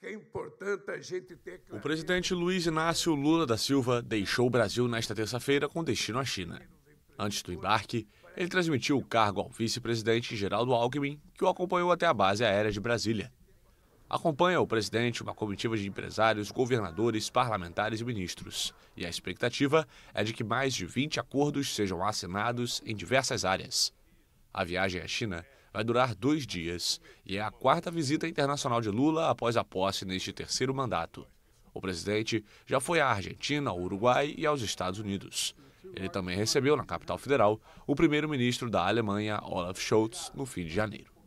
que é importante a gente ter. Clareza. O presidente Luiz Inácio Lula da Silva deixou o Brasil nesta terça-feira com destino à China. Antes do embarque, ele transmitiu o cargo ao vice-presidente Geraldo Alckmin, que o acompanhou até a base aérea de Brasília. Acompanha o presidente uma comitiva de empresários, governadores, parlamentares e ministros. E a expectativa é de que mais de 20 acordos sejam assinados em diversas áreas. A viagem à China vai durar dois dias e é a quarta visita internacional de Lula após a posse neste terceiro mandato. O presidente já foi à Argentina, ao Uruguai e aos Estados Unidos. Ele também recebeu na capital federal o primeiro-ministro da Alemanha, Olaf Scholz, no fim de janeiro.